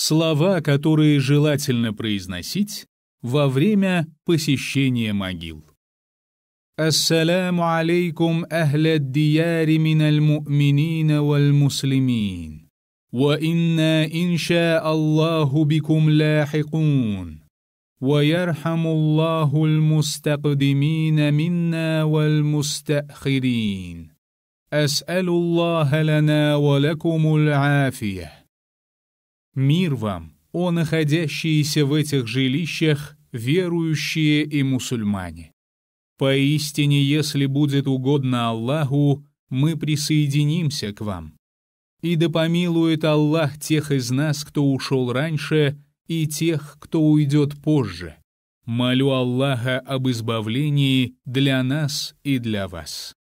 Слова, которые желательно произносить во время посещения могил. Ассаляму алейкум ахля дияри миналь му'минина валь муслимин. وإنا إن شاء الله بكم لاحقون ويرحم الله المستقدمين منا والمستأخرين أسأل الله لنا ولكم العافية Мир вам, о находящиеся в этих жилищах верующие и мусульмане! Поистине, если будет угодно Аллаху, мы присоединимся к вам. И да помилует Аллах тех из нас, кто ушел раньше, и тех, кто уйдет позже. Молю Аллаха об избавлении для нас и для вас.